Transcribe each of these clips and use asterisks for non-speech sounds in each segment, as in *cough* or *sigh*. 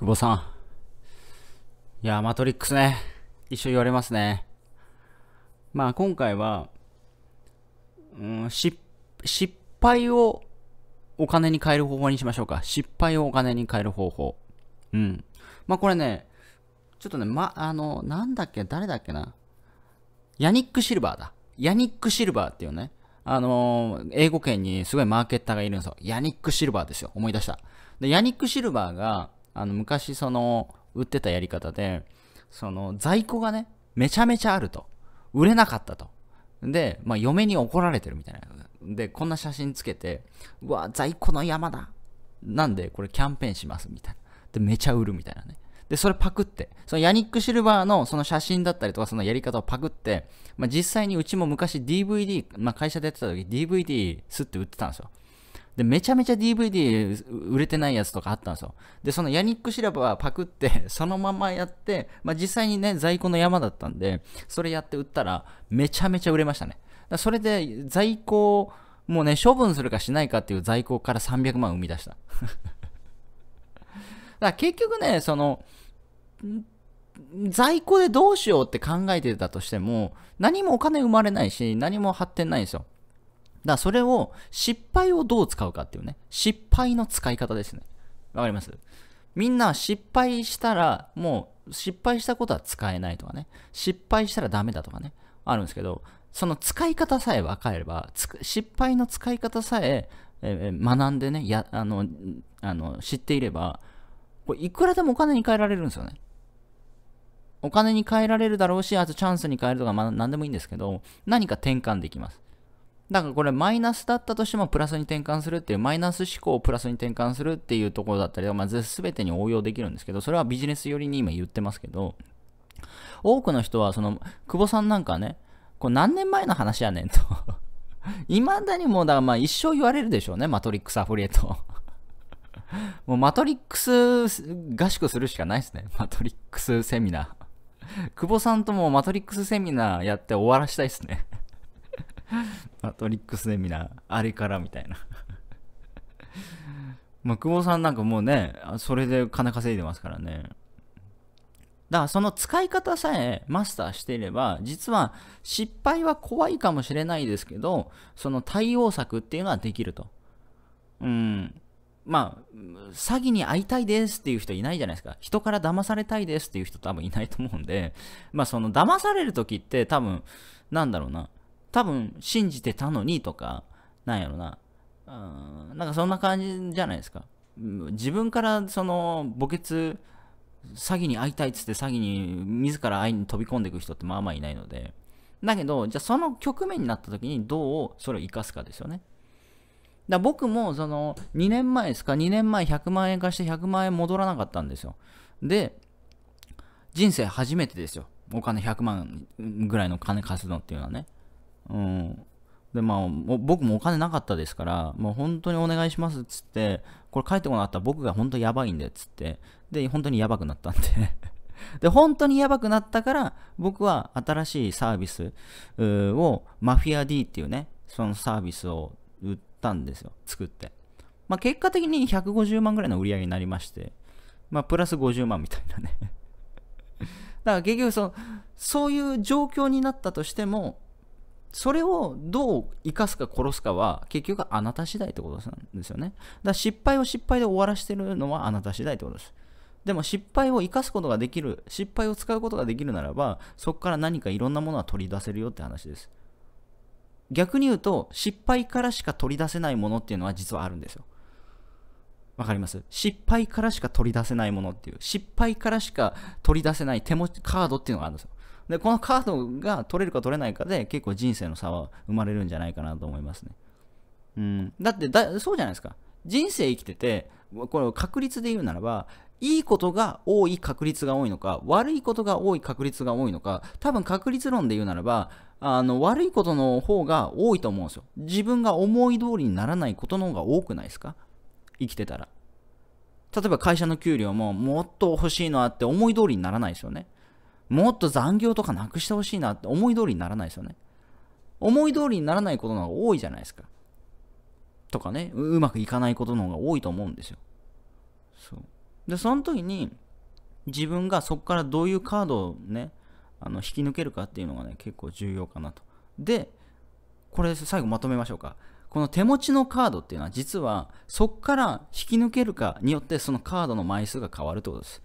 久保さん。いやマトリックスね。一緒言われますね。まあ、今回は、うん、失敗をお金に変える方法にしましょうか。失敗をお金に変える方法。うん。まあ、これね、ちょっとね、ま、あの、なんだっけ、誰だっけな。ヤニック・シルバーだ。ヤニック・シルバーっていうね、あのー、英語圏にすごいマーケッターがいるんですよ。ヤニック・シルバーですよ。思い出した。で、ヤニック・シルバーが、あの昔その売ってたやり方でその在庫がねめちゃめちゃあると売れなかったとで、まあ、嫁に怒られてるみたいなでこんな写真つけてうわ在庫の山だなんでこれキャンペーンしますみたいなでめちゃ売るみたいなねで、それパクって、そのヤニック・シルバーのその写真だったりとか、そのやり方をパクって、まあ、実際にうちも昔 DVD、まあ、会社でやってた時 DVD すって売ってたんですよ。で、めちゃめちゃ DVD 売れてないやつとかあったんですよ。で、そのヤニックシラバはパクって *laughs* そのままやって、まあ、実際にね、在庫の山だったんで、それやって売ったら、めちゃめちゃ売れましたね。だそれで、在庫、もうね、処分するかしないかっていう在庫から300万生み出した。*laughs* だ結局ね、その、在庫でどうしようって考えてたとしても、何もお金生まれないし、何も発展ないんですよ。だからそれを失敗をどう使うかっていうね、失敗の使い方ですね。わかりますみんな失敗したら、もう失敗したことは使えないとかね、失敗したらダメだとかね、あるんですけど、その使い方さえ分かれば、失敗の使い方さえ学んでね、やあのあの知っていれば、これいくらでもお金に換えられるんですよね。お金に換えられるだろうし、あとチャンスに変えるとか、まあ、何でもいいんですけど、何か転換できます。だからこれマイナスだったとしてもプラスに転換するっていう、マイナス思考をプラスに転換するっていうところだったりは、まあ、全てに応用できるんですけど、それはビジネス寄りに今言ってますけど、多くの人は、その、久保さんなんかね、これ何年前の話やねんと *laughs* 未だにもう、だからまあ一生言われるでしょうね、マトリックスアフリエイトもうマトリックス合宿するしかないですね。マトリックスセミナー久保さんともマトリックスセミナーやって終わらしたいですね。*laughs* マトリックスセミナー、あれからみたいな。*laughs* まあ、久保さんなんかもうね、それで金稼いでますからね。だからその使い方さえマスターしていれば、実は失敗は怖いかもしれないですけど、その対応策っていうのはできると。うん。まあ、詐欺に会いたいですっていう人いないじゃないですか。人から騙されたいですっていう人多分いないと思うんで、まあその騙される時って多分、なんだろうな。多分信じてたのにとか、なんやろな。うん、なんかそんな感じじゃないですか。自分からその墓穴、詐欺に会いたいっつって詐欺に自ら会いに飛び込んでいく人ってまあまあいないので。だけど、じゃあその局面になった時にどうそれを生かすかですよね。だ僕もその2年前ですか、2年前100万円貸して100万円戻らなかったんですよ。で、人生初めてですよ。お金100万ぐらいの金貸すのっていうのはね。うん。で、まあ、も僕もお金なかったですから、もう本当にお願いしますっつって、これ帰ってこなかったら僕が本当やばいんでっつって、で、本当にやばくなったんでで、本当にやばくなったから、僕は新しいサービスを、マフィア D っていうね、そのサービスを売ったんですよ。作って。まあ、結果的に150万ぐらいの売り上げになりまして、まあ、プラス50万みたいなねだから結局その、そういう状況になったとしても、それをどう生かすか殺すかは結局あなた次第ってことなんですよね。だから失敗を失敗で終わらしてるのはあなた次第ってことです。でも失敗を生かすことができる、失敗を使うことができるならば、そこから何かいろんなものは取り出せるよって話です。逆に言うと、失敗からしか取り出せないものっていうのは実はあるんですよ。わかります失敗からしか取り出せないものっていう、失敗からしか取り出せない手持ちカードっていうのがあるんですよ。で、このカードが取れるか取れないかで結構人生の差は生まれるんじゃないかなと思いますね。うん、だってそうじゃないですか。人生生きてて、これ確率で言うならば、いいことが多い確率が多いのか、悪いことが多い確率が多いのか、多分確率論で言うならば、あの、悪いことの方が多いと思うんですよ。自分が思い通りにならないことの方が多くないですか生きてたら。例えば会社の給料ももっと欲しいのあって思い通りにならないですよね。もっと残業とかなくしてほしいなって思い通りにならないですよね。思い通りにならないことの方が多いじゃないですか。とかね、うまくいかないことの方が多いと思うんですよ。そう。で、その時に、自分がそこからどういうカードをね、あの引き抜けるかっていうのがね、結構重要かなと。で、これ最後まとめましょうか。この手持ちのカードっていうのは実はそこから引き抜けるかによってそのカードの枚数が変わるってことです。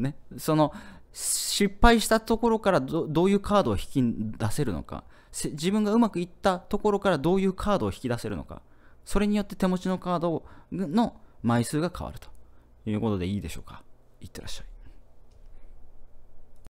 ね、その失敗したところからどういうカードを引き出せるのか自分がうまくいったところからどういうカードを引き出せるのかそれによって手持ちのカードの枚数が変わるということでいいでしょうかいってらっしゃい